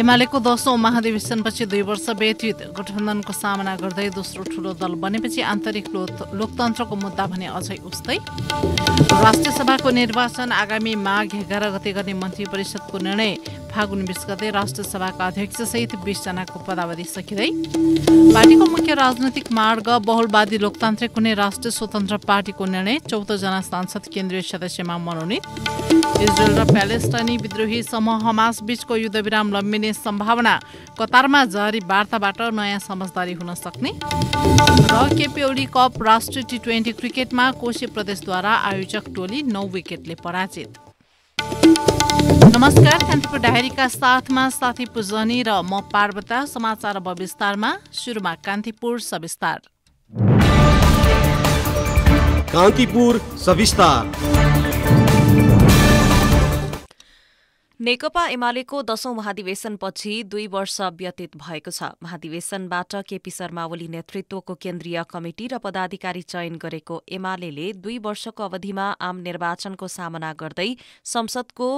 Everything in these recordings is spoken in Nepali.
एमालेको दशौं महाधिवेशनपछि दुई वर्ष व्यतीत गठबन्धनको सामना गर्दै दोस्रो ठूलो दल बनेपछि आन्तरिक लोकतन्त्रको मुद्दा भने अझै उस्तै राष्ट्रिय सभाको निर्वाचन आगामी माघ एघार गते गर्ने मन्त्री परिषदको निर्णय फागुन बिस गते राष्ट्रसभाका अध्यक्षसहित बिसजनाको पदावधि सकिँदै पार्टीको मुख्य राजनैतिक मार्ग बहुलवादी लोकतान्त्रिक हुने राष्ट्र स्वतन्त्र पार्टीको निर्णय चौधजना सांसद केन्द्रीय सदस्यमा मनोनित इजरायल र प्यालेस्टाइनी विद्रोही समूह हमास बीचको युद्धविराम लम्बिने सम्भावना कतारमा जारी वार्ताबाट नयाँ समझदारी हुन सक्ने र केपी ओली कप राष्ट्रिय टी ट्वेन्टी क्रिकेटमा कोशी प्रदेशद्वारा आयोजक टोली नौ विकेटले पराजित नमस्कार कान्तिपुर डायरीका साथमा साथी पूजनी र म पार्वता समाचार अब विस्तारमा सुरुमा कान्तिपुर सविस्तार कान्तिपुर सविस्तार नेकपा एमालेको दशौं महाधिवेशनपछि दुई वर्ष व्यतीत भएको छ महाधिवेशनबाट केपी शर्मा ओली नेतृत्वको केन्द्रीय कमिटी र पदाधिकारी चयन गरेको एमाले दुई वर्षको अवधिमा आम निर्वाचनको सामना गर्दै संसदको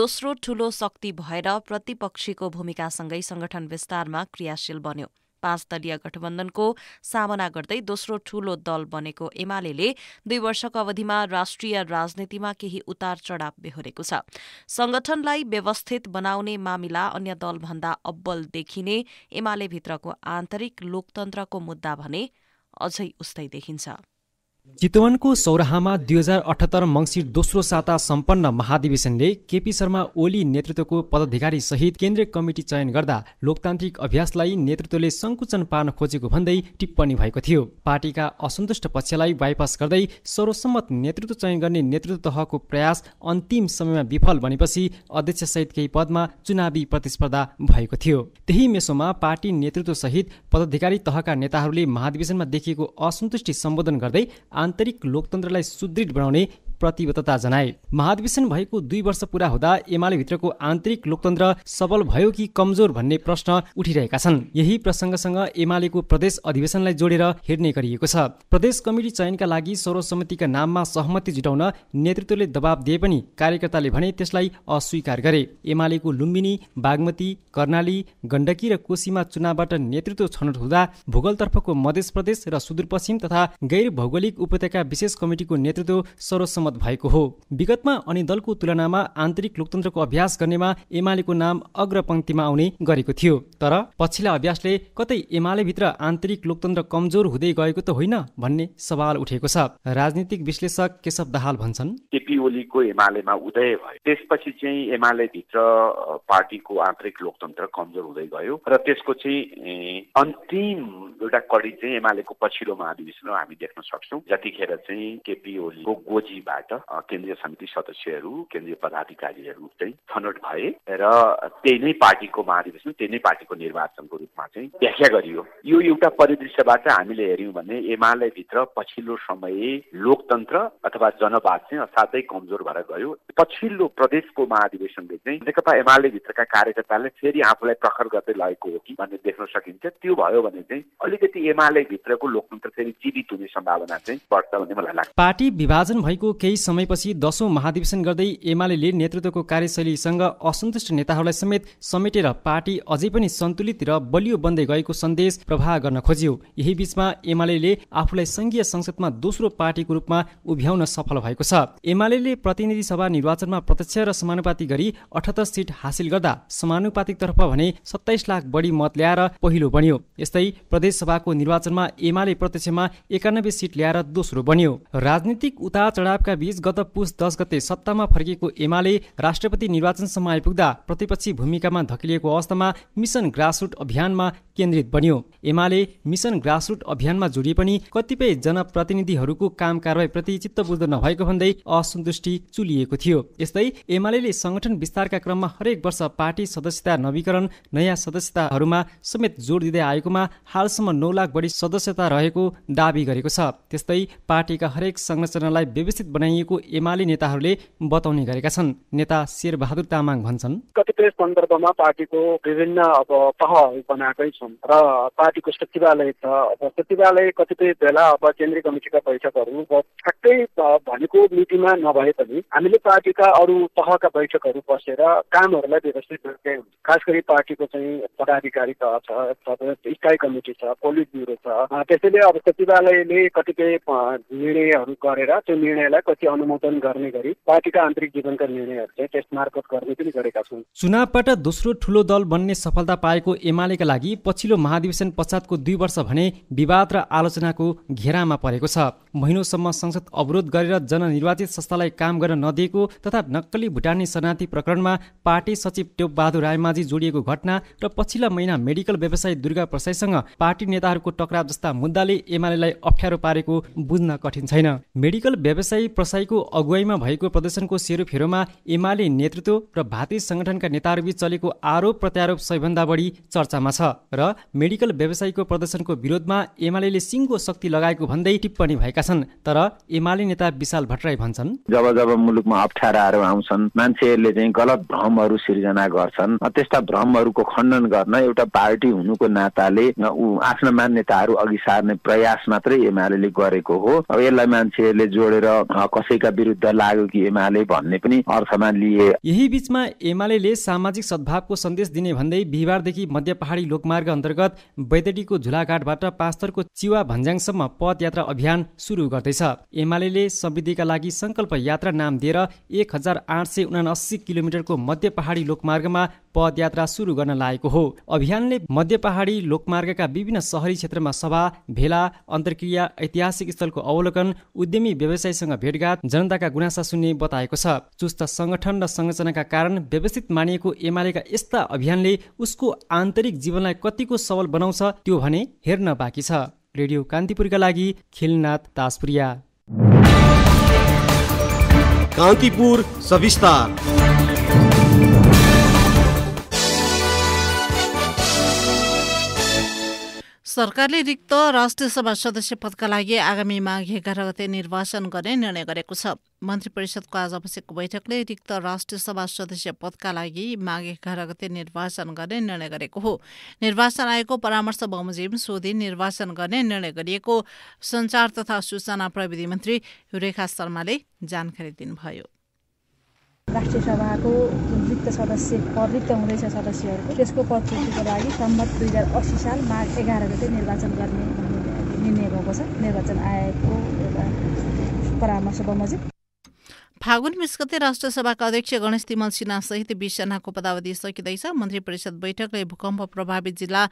दोस्रो ठूलो शक्ति भएर प्रतिपक्षीको भूमिकासँगै संगठन विस्तारमा क्रियाशील बन्यो पाँच दलीय गठबन्धनको सामना गर्दै दोस्रो ठूलो दल बनेको एमाले दुई वर्षको अवधिमा राष्ट्रिय राजनीतिमा केही उतार चढाव बेहोरेको छ संगठनलाई व्यवस्थित बनाउने मामिला अन्य दलभन्दा अब्बल देखिने एमाले भित्रको आन्तरिक लोकतन्त्रको मुद्दा भने अझै उस्तै देखिन्छ चितवनको सौराहामा दुई हजार अठहत्तर मङ्सिर दोस्रो साता सम्पन्न महाधिवेशनले केपी शर्मा ओली नेतृत्वको पदाधिकारी सहित केन्द्रीय कमिटी चयन गर्दा लोकतान्त्रिक अभ्यासलाई नेतृत्वले सङ्कुचन पार्न खोजेको भन्दै टिप्पणी भएको थियो पार्टीका असन्तुष्ट पक्षलाई बाइपास गर्दै सर्वसम्मत नेतृत्व चयन गर्ने नेतृत्व तहको प्रयास अन्तिम समयमा विफल बनेपछि अध्यक्षसहित केही पदमा चुनावी प्रतिस्पर्धा भएको थियो त्यही मेसोमा पार्टी नेतृत्वसहित पदाधिकारी तहका नेताहरूले महाधिवेशनमा देखिएको असन्तुष्टि सम्बोधन गर्दै आन्तरिक लोकतन्त्रलाई सुदृढ बनाउने प्रतिबद्धता जनाए महाधिवेशन भएको दुई वर्ष पुरा हुँदा एमाले भित्रको आन्तरिक लोकतन्त्र सबल भयो कि कमजोर भन्ने प्रश्न उठिरहेका छन् यही प्रसङ्गसँग एमालेको प्रदेश अधिवेशनलाई जोडेर हेर्ने गरिएको छ प्रदेश कमिटी चयनका लागि सर्वसम्मतिका नाममा सहमति जुटाउन नेतृत्वले दबाब दिए पनि कार्यकर्ताले भने त्यसलाई अस्वीकार गरे एमालेको लुम्बिनी बागमती कर्णाली गण्डकी र कोशीमा चुनावबाट नेतृत्व छनौट हुँदा भूगोलतर्फको मध्य प्रदेश र सुदूरपश्चिम तथा गैर भौगोलिक उपत्यका विशेष कमिटिको नेतृत्व सर्वसम्म सहमत भएको हो विगतमा अनि दलको तुलनामा आन्तरिक लोकतन्त्रको अभ्यास गर्नेमा एमालेको नाम अग्रपङ्क्तिमा आउने गरेको थियो तर पछिल्ला अभ्यासले कतै एमालेभित्र आन्तरिक लोकतन्त्र कमजोर हुँदै गएको त होइन भन्ने सवाल उठेको छ राजनीतिक विश्लेषक केशव दाहाल भन्छन् केपी ओलीको एमालेमा उदय भयो त्यसपछि चाहिँ एमालेभित्र पार्टीको आन्तरिक लोकतन्त्र कमजोर हुँदै गयो र त्यसको चाहिँ अन्तिम एउटा कडी चाहिँ एमालेको पछिल्लो महाधिवेशनमा हामी देख्न सक्छौँ जतिखेर चाहिँ केपी ओलीको गोजीबाट बैठकबाट केन्द्रीय समिति सदस्यहरू केन्द्रीय पदाधिकारीहरू चाहिँ छनौट भए र त्यही नै पार्टीको महाधिवेशन त्यही नै पार्टीको निर्वाचनको रूपमा चाहिँ व्याख्या गरियो यो एउटा परिदृश्यबाट हामीले हेऱ्यौँ भने एमाले भित्र पछिल्लो समय लोकतन्त्र अथवा जनवाद चाहिँ असाध्यै कमजोर भएर गयो पछिल्लो प्रदेशको महाधिवेशनले चाहिँ नेकपा एमाले भित्रका कार्यकर्ताले फेरि आफूलाई प्रखर गर्दै लगेको हो कि भन्ने देख्न सकिन्छ त्यो भयो भने चाहिँ अलिकति एमाले भित्रको लोकतन्त्र फेरि जीवित हुने सम्भावना चाहिँ बढ्छ भन्ने मलाई लाग्छ पार्टी विभाजन भएको केही समयपछि दशौं महाधिवेशन गर्दै एमाले नेतृत्वको कार्यशैलीसँग असन्तुष्ट नेताहरूलाई समेत समेटेर पार्टी अझै पनि सन्तुलित र बलियो बन्दै गएको सन्देश प्रवाह गर्न खोज्यो यही बीचमा एमाले आफूलाई संघीय संसदमा दोस्रो पार्टीको रूपमा उभ्याउन सफल भएको छ एमाले प्रतिनिधि सभा निर्वाचनमा प्रत्यक्ष र समानुपाति गरी अठहत्तर सिट हासिल गर्दा समानुपातिकतर्फ भने सत्ताइस लाख बढी मत ल्याएर पहिलो बन्यो यस्तै प्रदेश सभाको निर्वाचनमा एमाले प्रत्यक्षमा एकानब्बे सिट ल्याएर दोस्रो बन्यो राजनीतिक उतार चढावका बीच गत पुष दस गते सत्तामा फर्किएको एमाले राष्ट्रपति निर्वाचनसम्म आइपुग्दा प्रतिपक्षी भूमिकामा धकिलिएको अवस्थामा मिसन ग्रासरुट अभियानमा केन्द्रित बन्यो एमाले मिसन ग्रासरुट अभियानमा जोडिए पनि कतिपय जनप्रतिनिधिहरूको काम कारवाहीप्रति चित्तबुद्ध नभएको भन्दै असन्तुष्टि चुलिएको थियो यस्तै एमाले संगठन विस्तारका क्रममा हरेक वर्ष पार्टी सदस्यता नवीकरण नयाँ सदस्यताहरूमा समेत जोड दिँदै आएकोमा हालसम्म नौ लाख बढी सदस्यता रहेको दावी गरेको छ त्यस्तै पार्टीका हरेक संरचनालाई व्यवस्थित बनाइ बनाइएको एमाले नेताहरूले बताउने गरेका छन् नेता शेरबहादुर तामाङ भन्छन् कतिपय सन्दर्भमा पार्टीको विभिन्न अब तहहरू बनाएकै छन् र पार्टीको सचिवालय छ अब सचिवालय कतिपय बेला अब केन्द्रीय कमिटिका बैठकहरू ठ्याक्कै भनेको मितिमा नभए पनि हामीले पार्टीका अरू तहका बैठकहरू बसेर कामहरूलाई व्यवस्थित गरेकै हुन्छ खास गरी पार्टीको चाहिँ पदाधिकारी तह छ स्थायी कमिटी छ पोलिट ब्युरो छ त्यसैले अब सचिवालयले कतिपय निर्णयहरू गरेर त्यो निर्णयलाई त्यसपछि अनुमोदन गर्ने गरी पार्टीका आन्तरिक जीवनका निर्णयहरू चाहिँ टेस्ट मार्फत गर्ने पनि गरेका छौँ चुनावबाट दोस्रो ठुलो दल बन्ने सफलता पाएको एमालेका लागि पछिल्लो महाधिवेशन पश्चातको दुई वर्ष भने विवाद र आलोचनाको घेरामा परेको छ महिनौसम्म संसद अवरोध गरेर जननिर्वाचित संस्थालाई काम गर्न नदिएको तथा नक्कली भुटानी शरणार्थी प्रकरणमा पार्टी सचिव टेपबहादुर रायमाझी जोडिएको घटना र पछिल्ला महिना मेडिकल व्यवसायी दुर्गा प्रसाईसँग पार्टी नेताहरूको टक्राव जस्ता मुद्दाले एमालेलाई अप्ठ्यारो पारेको बुझ्न कठिन छैन मेडिकल व्यवसायी प्रसाईको अगुवाईमा भएको प्रदर्शनको सेरोफेरोमा एमाले नेतृत्व र भातृ सङ्गठनका नेताहरूबीच चलेको आरोप प्रत्यारोप सबैभन्दा बढी चर्चामा छ र मेडिकल व्यवसायीको प्रदर्शनको विरोधमा एमाले सिङ्गो शक्ति लगाएको भन्दै टिप्पणी भएका छन् तर एमाले नेता विशाल भट्टराई भन्छन् जब जब मुलुकमा अप्ठ्याराहरू आउँछन् मान्छेहरूले चाहिँ गलत भ्रमहरू सिर्जना गर्छन् त्यस्ता भ्रमहरूको खण्डन गर्न एउटा पार्टी हुनुको नाताले आफ्नो आफ्ना मान्यताहरू अघि सार्ने प्रयास मात्रै एमाले गरेको हो अब यसलाई मान्छेहरूले जोडेर कसैका विरुद्ध लाग्यो कि एमाले भन्ने पनि अर्थमा लिए यही बीचमा एमाले सामाजिक सद्भावको सन्देश दिने भन्दै बिहिबारदेखि मध्य पहाडी लोकमार्ग अन्तर्गत बैतडीको झुलाघाटबाट पास्तरको चिवा भन्ज्याङसम्म पदयात्रा अभियान सुरु गर्दैछ एमाले समृद्धिका लागि संकल्प यात्रा नाम दिएर एक हजार आठ सय उनासी किलोमिटरको मध्य पहाडी लोकमार्गमा पदयात्रा सुरु गर्न लागेको हो अभियानले मध्य पहाडी लोकमार्गका विभिन्न सहरी क्षेत्रमा सभा भेला अन्तर्क्रिया ऐतिहासिक स्थलको अवलोकन उद्यमी व्यवसायसँग भेट भेटघाट जनताका गुनासा सुन्ने बताएको छ चुस्त संगठन र संरचनाका कारण व्यवस्थित मानिएको एमालेका यस्ता अभियानले उसको आन्तरिक जीवनलाई कतिको सबल बनाउँछ त्यो भने हेर्न बाँकी छ रेडियो कान्तिपुरका लागि खिलनाथ दासपुरिया कान्तिपुर सविस्तार सरकारले रिक्त राष्ट्रिय सभा सदस्य पदका लागि आगामी माघ एघार गते निर्वाचन गर्ने निर्णय गरेको छ मन्त्री परिषदको आज बसेको बैठकले रिक्त राष्ट्रिय सभा सदस्य पदका लागि माघ एघार गते निर्वाचन गर्ने निर्णय गरेको हो निर्वाचन आयोगको परामर्श बमोजिम सोधी निर्वाचन गर्ने निर्णय गरिएको संचार तथा सूचना प्रविधि मन्त्री रेखा शर्माले जानकारी दिनुभयो राष्ट्रिय सभाको जुन रिक्त सदस्य पद रिक्त हुँदैछ सदस्यहरूको त्यसको पदपूर्तिको लागि सम्मत दुई हजार अस्सी साल माघ एघार गते निर्वाचन गर्ने निर्णय भएको छ निर्वाचन आयोगको एउटा परामर्श बमोजिम फागुन बिस गते राष्ट्रसभाका अध्यक्ष गणेश तिमल सिन्हासहित बिसजनाको पदावधि सकिँदैछ मन्त्री परिषद बैठकले भूकम्प प्रभावित जिल्ला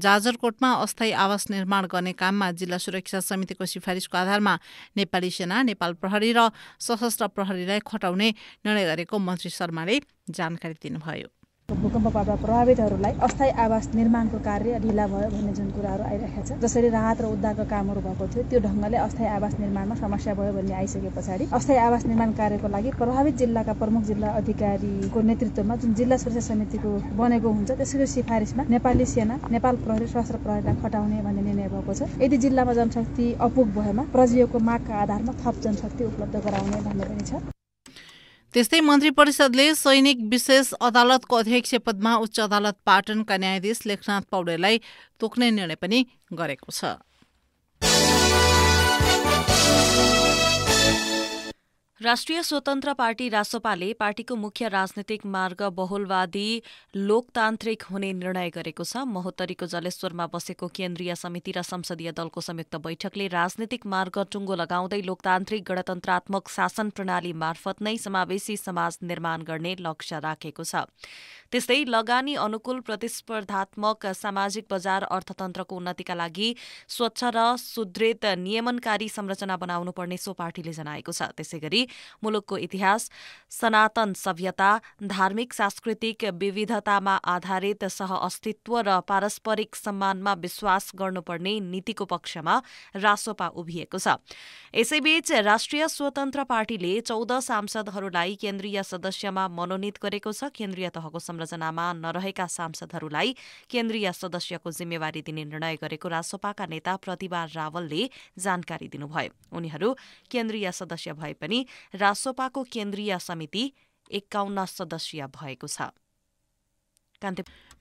जाजरकोटमा अस्थायी आवास निर्माण गर्ने काममा जिल्ला सुरक्षा समितिको सिफारिसको आधारमा नेपाली सेना नेपाल प्रहरी र सशस्त्र प्रहरीलाई खटाउने निर्णय गरेको मन्त्री शर्माले जानकारी दिनुभयो भूकम्पबाट प्रभावितहरूलाई अस्थायी आवास निर्माणको कार्य ढिला भयो भन्ने जुन कुराहरू आइरहेका छ जसरी राहत र उद्धारको कामहरू भएको थियो त्यो ढङ्गले अस्थायी आवास निर्माणमा समस्या भयो भन्ने आइसके पछाडि अस्थायी आवास निर्माण कार्यको लागि प्रभावित जिल्लाका प्रमुख जिल्ला अधिकारीको नेतृत्वमा जुन जिल्ला सुरक्षा समितिको बनेको हुन्छ त्यसको सिफारिसमा नेपाली सेना नेपाल प्रहरी सशस्त्र प्रहरीलाई खटाउने भन्ने निर्णय भएको छ यदि जिल्लामा जनशक्ति अपुग भएमा प्रजीवको मागका आधारमा थप जनशक्ति उपलब्ध गराउने भन्ने पनि छ त्यस्तै मन्त्री परिषदले सैनिक विशेष अदालतको अध्यक्ष पदमा उच्च अदालत पाटनका न्यायाधीश लेखनाथ पौडेललाई तोक्ने निर्णय पनि गरेको छ राष्ट्रिय स्वतन्त्र पार्टी रासोपाले पार्टीको मुख्य राजनैतिक मार्ग बहुलवादी लोकतान्त्रिक हुने निर्णय गरेको छ महोत्तरीको जलेश्वरमा बसेको केन्द्रीय समिति र संसदीय दलको संयुक्त बैठकले राजनैतिक मार्ग टुङ्गो लगाउँदै लोकतान्त्रिक गणतन्त्रात्मक शासन प्रणाली मार्फत नै समावेशी समाज निर्माण गर्ने लक्ष्य राखेको छ त्यस्तै लगानी अनुकूल प्रतिस्पर्धात्मक सामाजिक बजार अर्थतन्त्रको उन्नतिका लागि स्वच्छ र सुदृढ नियमनकारी संरचना बनाउनु पर्ने सो पार्टीले जनाएको छ त्यसै गरी मुलुकको इतिहास सनातन सभ्यता धार्मिक सांस्कृतिक विविधतामा आधारित सह अस्तित्व र पारस्परिक सम्मानमा विश्वास गर्नुपर्ने नीतिको पक्षमा रासोपा उभिएको छ यसैबीच राष्ट्रिय स्वतन्त्र पार्टीले चौध सांसदहरूलाई केन्द्रीय सदस्यमा मनोनित गरेको छ केन्द्रीय तहको संरचनामा नरहेका सांसदहरूलाई केन्द्रीय सदस्यको जिम्मेवारी दिने निर्णय गरेको रासोपाका नेता प्रतिभा रावलले जानकारी दिनुभयो उनीहरू केन्द्रीय सदस्य भए पनि रासोपाको केन्द्रीय समिति एक्काउन्न सदस्यीय भएको छ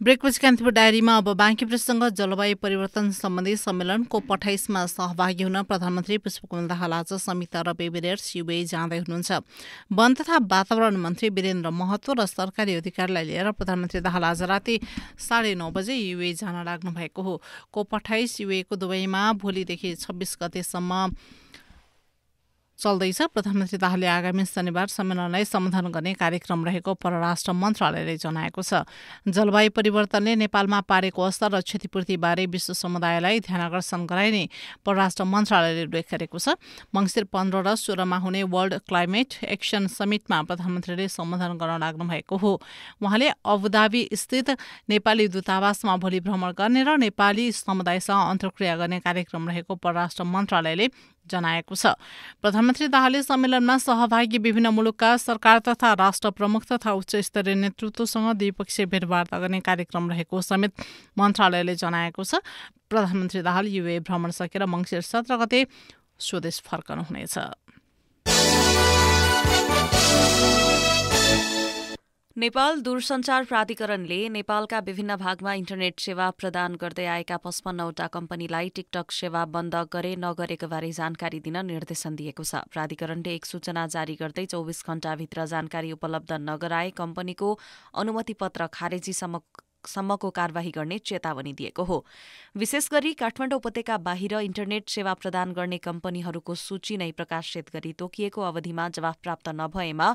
ब्रेकपछि कान्तिपुर डायरीमा अब बाँकी प्रसङ्ग जलवायु परिवर्तन सम्बन्धी सम्मेलनको पठाइसमा सहभागी हुन प्रधानमन्त्री पुष्पकमल दाहाल आज संयुक्त अरब एमिरेट्स युबे जाँदै हुनुहुन्छ वन तथा वातावरण मन्त्री वीरेन्द्र महतो र सरकारी अधिकारीलाई लिएर प्रधानमन्त्री दाहाल आज राति साढे नौ बजे युए जान लाग्नु भएको हो पठाइस युएको दुवैमा भोलिदेखि छब्बिस गतेसम्म चल्दैछ प्रधानमन्त्री दाहालले आगामी शनिबार सम्मेलनलाई सम्बोधन गर्ने कार्यक्रम रहेको परराष्ट्र मन्त्रालयले जनाएको छ जलवायु परिवर्तनले नेपालमा पारेको असर र क्षतिपूर्तिबारे विश्व समुदायलाई ध्यानकर्षण गराइने परराष्ट्र मन्त्रालयले उल्लेख गरेको छ मङ्सिर पन्ध्र र सोह्रमा हुने वर्ल्ड क्लाइमेट एक्सन समिटमा प्रधानमन्त्रीले सम्बोधन गर्न लाग्नु भएको हो उहाँले अबुधाबी स्थित नेपाली दूतावासमा भोलि भ्रमण गर्ने र नेपाली समुदायसँग अन्तर्क्रिया गर्ने कार्यक्रम रहेको परराष्ट्र मन्त्रालयले जनाएको छ प्रधानमन्त्री दाहालले सम्मेलनमा सहभागी विभिन्न मुलुकका सरकार तथा राष्ट्र प्रमुख तथा उच्च स्तरीय नेतृत्वसँग द्विपक्षीय भेटवार्ता गर्ने कार्यक्रम रहेको समेत मन्त्रालयले जनाएको छ प्रधानमन्त्री दाहाल युए भ्रमण सकेर मङ्सिर सत्र गते स्वदेश फर्कनुहुनेछ नेपाल दूरसञ्चार प्राधिकरणले नेपालका विभिन्न भागमा इन्टरनेट सेवा प्रदान गर्दै आएका पचपन्नवटा कम्पनीलाई टिकटक सेवा बन्द गरे नगरेको बारे जानकारी दिन निर्देशन दिएको छ प्राधिकरणले एक सूचना जारी गर्दै चौबिस घण्टाभित्र जानकारी उपलब्ध नगराए कम्पनीको अनुमति पत्र खारेजीसम्म सम्मको कार्यवाही गर्ने चेतावनी दिएको हो विशेष गरी काठमाडौँ उपत्यका बाहिर इन्टरनेट सेवा प्रदान गर्ने कम्पनीहरूको सूची नै प्रकाशित गरी तोकिएको अवधिमा जवाफ प्राप्त नभएमा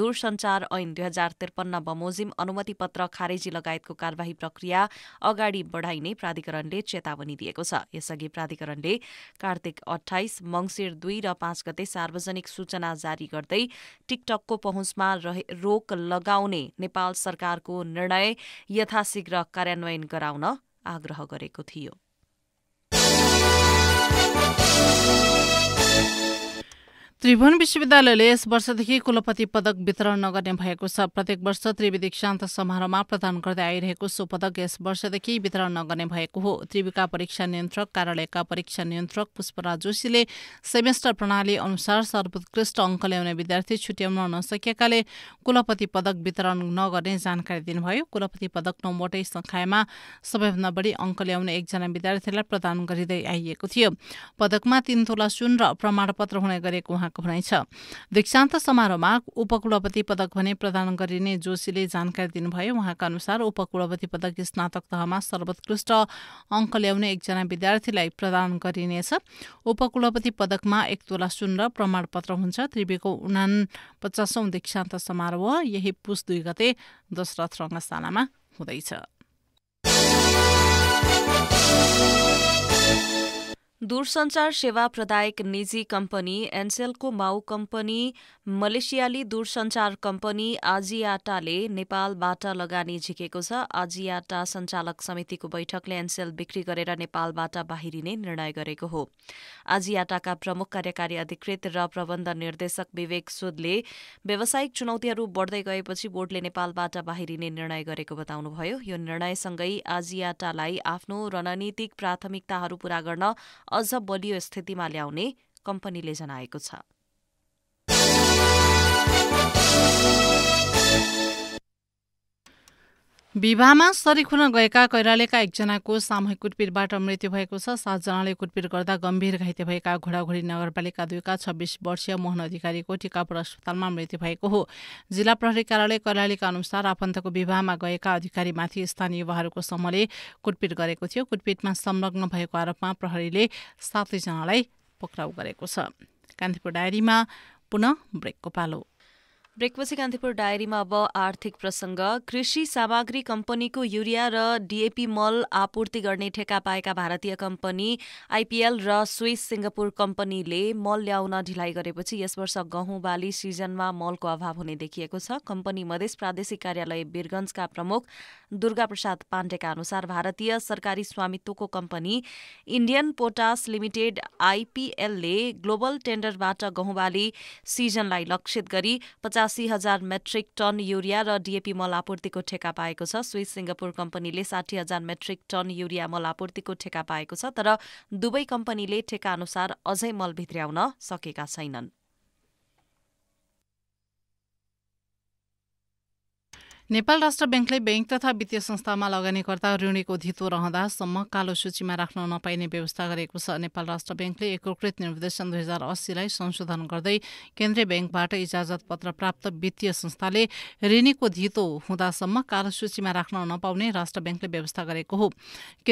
दूरसञ्चार ऐन दुई हजार त्रिपन्न बमोजिम अनुमति पत्र खारेजी लगायतको कार्यवाही प्रक्रिया अगाडि बढाइने प्राधिकरणले चेतावनी दिएको छ यसअघि प्राधिकरणले कार्तिक अठाइस मंगिर दुई र पाँच गते सार्वजनिक सूचना जारी गर्दै टिकटकको पहुँचमा रोक लगाउने नेपाल सरकारको निर्णय यथा यथाशीघ्र कार्यान्वयन गराउन आग्रह गरेको थियो त्रिभुवन विश्वविद्यालयले यस वर्षदेखि कुलपति पदक वितरण नगर्ने भएको छ प्रत्येक वर्ष त्रिवेदी शान्त समारोहमा प्रदान गर्दै आइरहेको सो पदक यस वर्षदेखि वितरण नगर्ने भएको हो त्रिविका परीक्षा नियन्त्रक कार्यालयका परीक्षा नियन्त्रक पुष्पराज जोशीले सेमेस्टर प्रणाली अनुसार सर्वोत्कृष्ट अङ्क ल्याउने विद्यार्थी छुट्याउन नसकेकाले कुलपति पदक वितरण नगर्ने जानकारी दिनुभयो कुलपति पदक नौवटै संख्यामा सबैभन्दा बढी अङ्क ल्याउने एकजना विद्यार्थीलाई प्रदान गरिँदै आइएको थियो पदकमा तीन तोला सुन र प्रमाणपत्र हुने गरेको उहाँको भनाइ छ दीक्षान्त समारोहमा उपकुलपति पदक भने प्रदान गरिने जोशीले जानकारी दिनुभयो उहाँका अनुसार उपकुलपति पदक स्नातक तहमा सर्वोत्कृष्ट अङ्क ल्याउने एकजना विद्यार्थीलाई प्रदान गरिनेछ उपकुलपति पदकमा एक तोला सुन र प्रमाणपत्र हुन्छ त्रिवेको उना पचासौं दीक्षान्त समारोह यही पुस दुई गते दशरथ रङ्गशालामा हुँदैछ दूरसञ्चार सेवा प्रदायक निजी कम्पनी एनसेलको माउ कम्पनी मलेसियाली दूरसञ्चार कम्पनी आजियाटाले नेपालबाट लगानी झिकेको छ आजियाटा सञ्चालक समितिको बैठकले एनसेल बिक्री गरेर नेपालबाट बाहिरिने निर्णय गरेको हो आजियाटाका प्रमुख कार्यकारी अधिकृत र प्रबन्ध निर्देशक विवेक सुदले व्यावसायिक चुनौतीहरू बढ्दै गएपछि बोर्डले नेपालबाट बाहिरिने निर्णय गरेको बताउनुभयो यो निर्णयसँगै आजियाटालाई आफ्नो रणनीतिक प्राथमिकताहरू पूरा गर्न अझ बलियो स्थितिमा ल्याउने कम्पनीले जनाएको छ विवाहमा सरी खुन गएका कैरालेका एकजनाको सामूहिक कुटपिटबाट मृत्यु भएको छ सातजनाले कुटपिट गर्दा गम्भीर घाइते भएका घोडाघोडी नगरपालिका दुईका छब्बिस वर्षीय मोहन अधिकारीको टिकापुर अस्पतालमा मृत्यु भएको हो जिल्ला प्रहरी कार्यालय कैलालीका अनुसार आफन्तको विवाहमा गएका अधिकारीमाथि स्थानीय युवाहरूको समूहले कुटपिट गरेको थियो कुटपिटमा संलग्न भएको आरोपमा प्रहरीले सातैजनालाई पक्राउ गरेको छ कान्तिपुर डायरीमा पुनः ब्रेकको पालो ब्रेकपछि कान्तिपुर डायरीमा अब आर्थिक प्रसङ्ग कृषि सामग्री कम्पनीको युरिया र डिएपी मल आपूर्ति गर्ने ठेका पाएका भारतीय कम्पनी आइपिएल र स्विस सिङ्गापुर कम्पनीले मल ल्याउन ढिलाइ गरेपछि यस वर्ष गहुँ बाली सिजनमा मलको अभाव हुने देखिएको छ कम्पनी मधेस प्रादेशिक कार्यालय वीरगञ्जका प्रमुख दुर्गा प्रसाद पाण्डेका अनुसार भारतीय सरकारी स्वामित्वको कम्पनी इन्डियन पोटास लिमिटेड आइपिएलले ग्लोबल टेन्डरबाट बाली सिजनलाई लक्षित गरी पचास पचासी हजार मेट्रिक टन युरिया र डिएपी आपूर्तिको ठेका पाएको छ स्विस सिङ्गापुर कम्पनीले साठी हजार मेट्रिक टन युरिया आपूर्तिको ठेका पाएको छ तर दुवै कम्पनीले ठेका अनुसार अझै मल भित्र्याउन सकेका छैनन् नेपाल राष्ट्र ब्याङ्कले ब्याङ्क तथा वित्तीय संस्थामा लगानीकर्ता ऋणीको धितो रहँदासम्म कालो सूचीमा राख्न नपाइने व्यवस्था गरेको छ नेपाल राष्ट्र ब्याङ्कले एकीकृत निर्देशन दुई हजार अस्सीलाई संशोधन गर्दै केन्द्रीय ब्याङ्कबाट इजाजत पत्र प्राप्त वित्तीय संस्थाले ऋणीको धितो हुँदासम्म कालो सूचीमा राख्न नपाउने राष्ट्र ब्याङ्कले व्यवस्था गरेको हो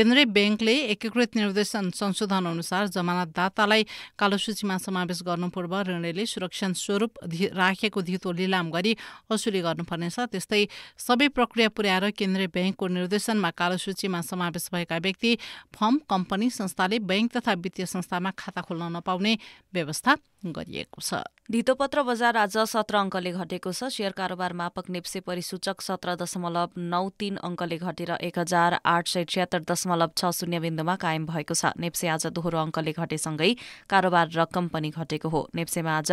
केन्द्रीय ब्याङ्कले एकीकृत निर्देशन संशोधन अनुसार जमानतदातालाई कालो सूचीमा समावेश गर्नु पूर्व ऋणीले सुरक्षण स्वरूप राखेको धितो लिलाम गरी असुली गर्नुपर्नेछ त्यस्तै सबै प्रक्रिया पुर्याएर केन्द्रीय ब्याङ्कको निर्देशनमा कालोसूचीमा समावेश भएका व्यक्ति फर्म कम्पनी संस्थाले ब्याङ्क तथा वित्तीय संस्थामा खाता खोल्न नपाउने व्यवस्था गरिएको छ धितोपत्र बजार आज सत्र अङ्कले घटेको छ सेयर कारोबार मापक नेप्से परिसूचक सत्र दशमलव नौ तीन अङ्कले घटेर एक हजार आठ सय छ्यात्तर दशमलव छ शून्य बिन्दुमा कायम भएको छ नेप्से आज दोहोरो अङ्कले घटेसँगै कारोबार रकम पनि घटेको हो नेप्सेमा आज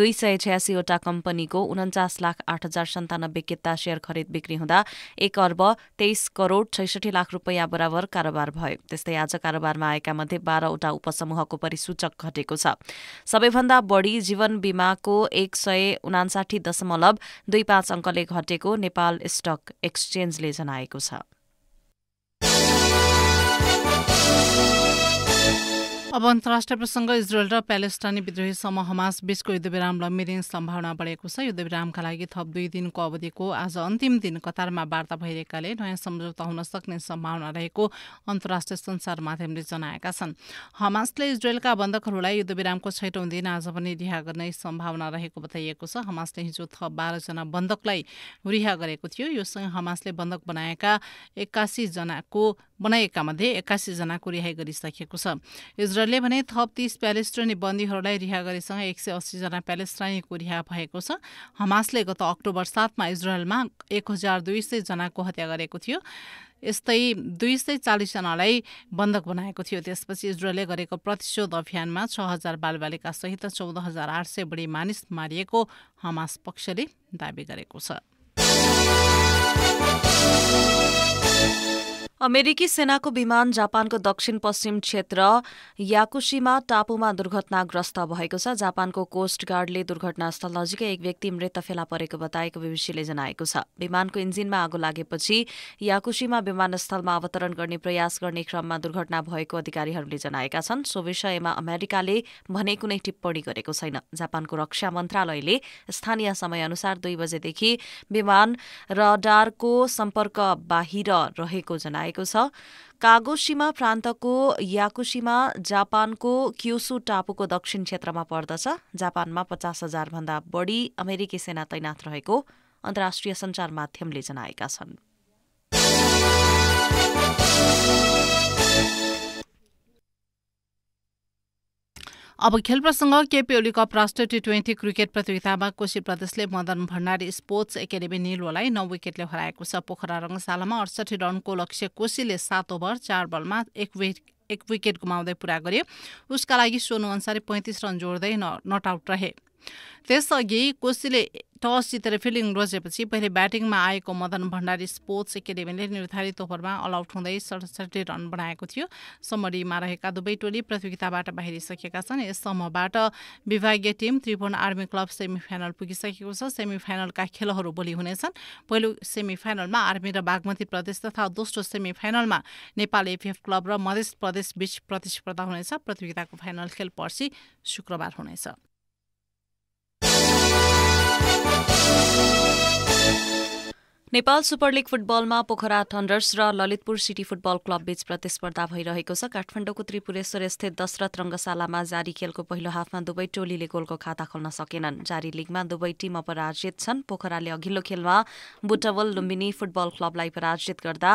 दुई सय छ्यासीवटा कम्पनीको उन्चास लाख आठ हजार सन्तानब्बे किता सेयर खरिद बिक्री हुँदा एक अर्ब तेइस करोड़ छैसठी लाख रुपियाँ बराबर कारोबार भयो त्यस्तै आज कारोबारमा आएका मध्ये बाह्रवटा उपसमूहको परिसूचक घटेको छ सबैभन्दा सबैभन्दा बढी जीवन बीमाको एक सय उनासाठी दशमलव दुई पाँच अङ्कले घटेको नेपाल स्टक एक्सचेन्जले जनाएको छ अब अन्तर्राष्ट्रिय प्रसङ्ग इजरायल र प्यालेस्टाइनी समूह हमास बीचको युद्धविरामलाई मिरिङ सम्भावना बढेको छ युद्धविरामका लागि थप दुई दिनको अवधिको आज अन्तिम दिन कतारमा वार्ता भइरहेकाले नयाँ सम्झौता हुन सक्ने सम्भावना रहेको अन्तर्राष्ट्रिय संसार माध्यमले जनाएका छन् हमासले इजरायलका बन्धकहरूलाई युद्धविरामको छैटौँ दिन आज पनि रिहा गर्ने सम्भावना रहेको बताइएको छ हमासले हिजो थप बाह्रजना बन्धकलाई रिहा गरेको थियो योसँग हमासले बन्धक बनाएका एक्कासीजनाको बनाइएका मध्ये एक्कासी जनाको रिहाई गरिसकेको छ इजरायलले भने थप तीस प्यालेस्टिनी बन्दीहरूलाई रिहा गरेसँग एक सय अस्सीजना प्यालेस्टाइनीको रिहा भएको छ हमासले गत अक्टोबर सातमा इजरायलमा एक हजार दुई सय जनाको हत्या गरेको थियो यस्तै दुई सय चालिसजनालाई बन्धक बनाएको थियो त्यसपछि इजरायलले गरेको प्रतिशोध अभियानमा छ हजार बालबालिकासहित चौध हजार आठ सय बढी मानिस मारिएको हमास पक्षले दावी गरेको छ अमेरिकी सेनाको विमान जापानको दक्षिण पश्चिम क्षेत्र याकुसीमा टापुमा दुर्घटनाग्रस्त भएको छ जापानको कोस्ट गार्डले दुर्घटनास्थल नजिकै एक व्यक्ति मृत फेला परेको बताएको बीबीसीले जनाएको छ विमानको इन्जिनमा आगो लागेपछि याकुसीमा विमानस्थलमा अवतरण गर्ने प्रयास गर्ने क्रममा दुर्घटना भएको अधिकारीहरूले जनाएका छन् सो विषयमा अमेरिकाले भने कुनै टिप्पणी गरेको छैन जापानको रक्षा मन्त्रालयले स्थानीय समयअनुसार दुई बजेदेखि विमान र डारको सम्पर्क बाहिर रहेको जनाए भएको छ कागोसीमा प्रान्तको याकुसीमा जापानको क्योसु टापुको दक्षिण क्षेत्रमा पर्दछ जापानमा पचास हजारभन्दा बढी अमेरिकी सेना तैनाथ रहेको अन्तर्राष्ट्रिय सञ्चार माध्यमले जनाएका छन् अब खेल प्रसङ्ग केपी ओली कप राष्ट्रिय टी ट्वेन्टी क्रिकेट प्रतियोगितामा कोशी प्रदेशले मदन भण्डारी स्पोर्ट्स एकाडेमी निलोलाई नौ विकेटले हराएको छ पोखरा रङ्गशालामा अडसठी रनको लक्ष्य कोशीले सात ओभर चार बलमा एक विकेट गुमाउँदै पुरा गर्यो उसका लागि सोनु अनुसार पैँतिस रन जोड्दै नट आउट रहे त्यसअघि कोसीले टस जितेर फिल्डिङ रोजेपछि पहिले ब्याटिङमा आएको मदन भण्डारी स्पोर्ट्स एकाडेमीले निर्धारित ओभरमा अलआउट हुँदै सडसठी रन बनाएको थियो समरीमा रहेका दुवै टोली प्रतियोगिताबाट बाहिरिसकेका छन् यस समूहबाट विभागीय team Tribhuvan army club semi final पुगिसकेको छ सेमी फाइनलका खेलहरू भोलि हुनेछन् पहिलो सेमी फाइनलमा आर्मी र बागमती प्रदेश तथा दोस्रो सेमी फाइनलमा नेपाल एफएफ क्लब र मध्य प्रदेश बीच प्रतिस्पर्धा हुनेछ प्रतियोगिताको फाइनल खेल पर्सि शुक्रबार हुनेछ नेपाल सुपर लिग फुटबलमा पोखरा थन्डर्स र ललितपुर सिटी फुटबल क्लब बीच प्रतिस्पर्धा भइरहेको छ काठमाडौँको त्रिपुरेश्वर स्थित दशरथ रङ्गशालामा जारी खेलको पहिलो हाफमा दुवै टोलीले गोलको खाता खोल्न सकेनन् जारी लिगमा दुवै टिम अपराजित छन् पोखराले अघिल्लो खेलमा बुटवल लुम्बिनी फुटबल क्लबलाई पराजित गर्दा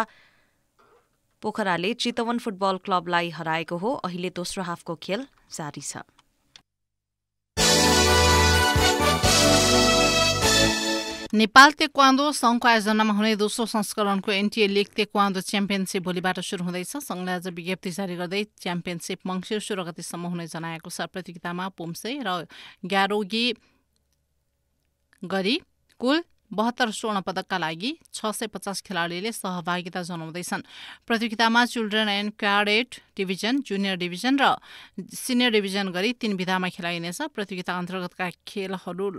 पोखराले चितवन फुटबल क्लबलाई हराएको हो अहिले दोस्रो हाफको खेल जारी छ नेपाल तेक्वान्दो संघको आयोजनामा हुने दोस्रो संस्करणको एनटिए लिग तेक्वान्दो च्याम्पियनसिप भोलिबाट सुरु हुँदैछ संघले आज विज्ञप्ति जारी गर्दै च्याम्पियनसिप मङ्सिर सोह्र गतिसम्म हुने जनाएको छ प्रतियोगितामा पुम्से र ग्यारोगी गरी कुल बहत्तर स्वर्ण पदकका लागि छ सय पचास खेलाडीले सहभागिता जनाउँदैछन् प्रतियोगितामा children and cadet division junior division र सिनियर डिभिजन गरी तीन विधामा खेलाइनेछ प्रतियोगिता अन्तर्गतका खेलहरू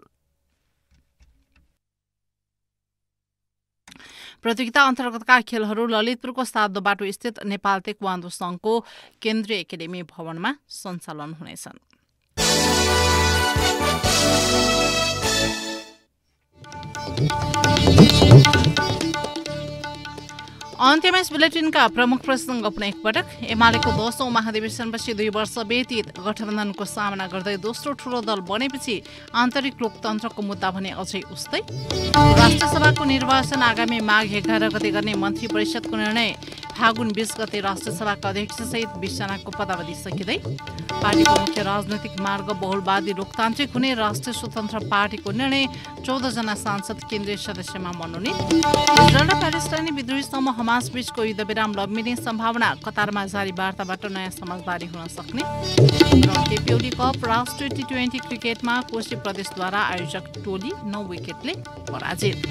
प्रतियोगिता अन्तर्गतका खेलहरू ललितपुरको साब्दो स्थित नेपाल तेक्वान्दो संघको केन्द्रीय एकाडेमी भवनमा सञ्चालन हुनेछन् अन्त्यमा यस बुलेटिनका प्रमुख प्रसङ्ग पुनः एकपटक एमालेको दसौँ महाधिवेशनपछि दुई वर्ष व्यतीत गठबन्धनको सामना गर्दै दोस्रो ठूलो दल बनेपछि आन्तरिक लोकतन्त्रको मुद्दा भने अझै उस्तै राष्ट्रसभाको निर्वाचन आगामी माघ एघार गते गर्ने मन्त्री परिषदको निर्णय फागुन बिस गते राष्ट्रिय अध्यक्षसहित बिसजनाको पदावधि सकिँदै पार्टीको मुख्य राजनैतिक मार्ग बहुलवादी लोकतान्त्रिक हुने राष्ट्रिय स्वतन्त्र पार्टीको निर्णय चौधजना सांसद केन्द्रीय सदस्यमा मनोनित इजरायल र प्यालेस्टाइनी विद्रोही समूह हमास बीचको युद्धविराम लम्बिने सम्भावना कतारमा जारी वार्ताबाट नयाँ समझदारी हुन सक्ने केपिओली कप राष्ट्रिय टी ट्वेन्टी क्रिकेटमा कोशी प्रदेशद्वारा आयोजक टोली नौ विकेटले पराजित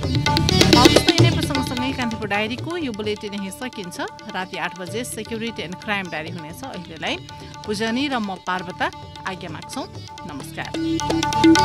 कान्तिपुर डायरीको यो बुलेटिन सकिन्छ राति आठ बजे सेक्युरिटी एन्ड क्राइम डायरी हुनेछ अहिलेलाई पूजनी र म पार्वता आज्ञा माग्छौँ नमस्कार